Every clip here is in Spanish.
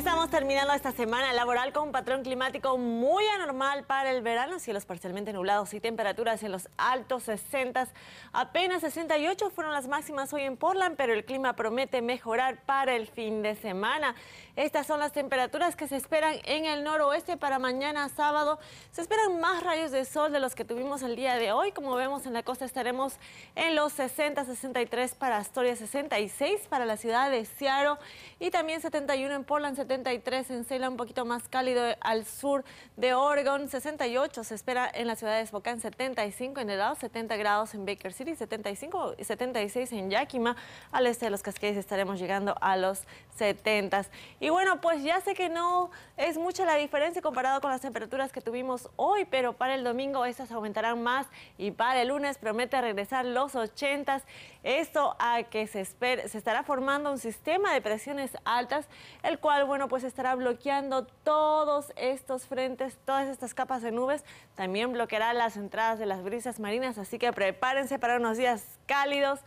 Estamos terminando esta semana laboral con un patrón climático muy anormal para el verano, cielos parcialmente nublados y temperaturas en los altos 60. Apenas 68 fueron las máximas hoy en Portland, pero el clima promete mejorar para el fin de semana. Estas son las temperaturas que se esperan en el noroeste para mañana sábado. Se esperan más rayos de sol de los que tuvimos el día de hoy. Como vemos en la costa estaremos en los 60, 63 para Astoria, 66 para la ciudad de Seattle y también 71 en Portland. 73 en Cela, un poquito más cálido al sur de Oregon, 68 se espera en la ciudad de Spokane, 75 en lado, 70 grados en Baker City, 75 y 76 en Yakima, al este de los Cascades estaremos llegando a los 70. Y bueno, pues ya sé que no es mucha la diferencia comparado con las temperaturas que tuvimos hoy, pero para el domingo estas aumentarán más y para el lunes promete regresar los 80. Esto a que se, espera, se estará formando un sistema de presiones altas, el cual, bueno, pues estará bloqueando todos estos frentes, todas estas capas de nubes. También bloqueará las entradas de las brisas marinas, así que prepárense para unos días cálidos.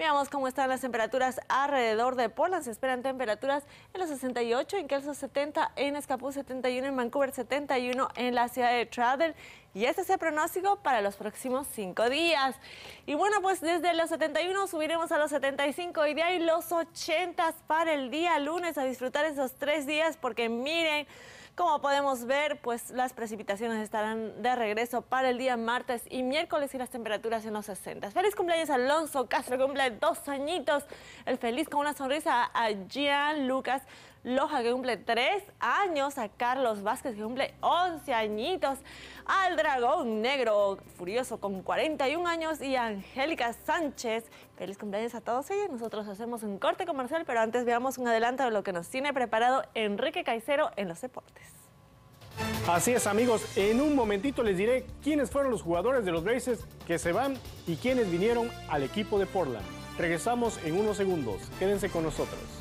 Veamos cómo están las temperaturas alrededor de Poland, Se esperan temperaturas en los 68, en Kelso 70, en Escapú 71, en Vancouver 71, en la ciudad de Travel. Y ese es el pronóstico para los próximos cinco días. Y bueno, pues desde los 71 subiremos a los 75 y de ahí los 80 para el día lunes a disfrutar esos tres días porque miren, como podemos ver, pues las precipitaciones estarán de regreso para el día martes y miércoles y las temperaturas en los 60. Feliz cumpleaños Alonso Castro, cumple dos añitos. El feliz con una sonrisa a Gian Lucas Loja, que cumple 3 años, a Carlos Vázquez, que cumple 11 añitos, al Dragón Negro Furioso, con 41 años, y a Angélica Sánchez. Feliz cumpleaños a todos ellos. Nosotros hacemos un corte comercial, pero antes veamos un adelanto de lo que nos tiene preparado Enrique Caicero en los deportes. Así es amigos, en un momentito les diré quiénes fueron los jugadores de los Braces que se van y quiénes vinieron al equipo de Portland. Regresamos en unos segundos, quédense con nosotros.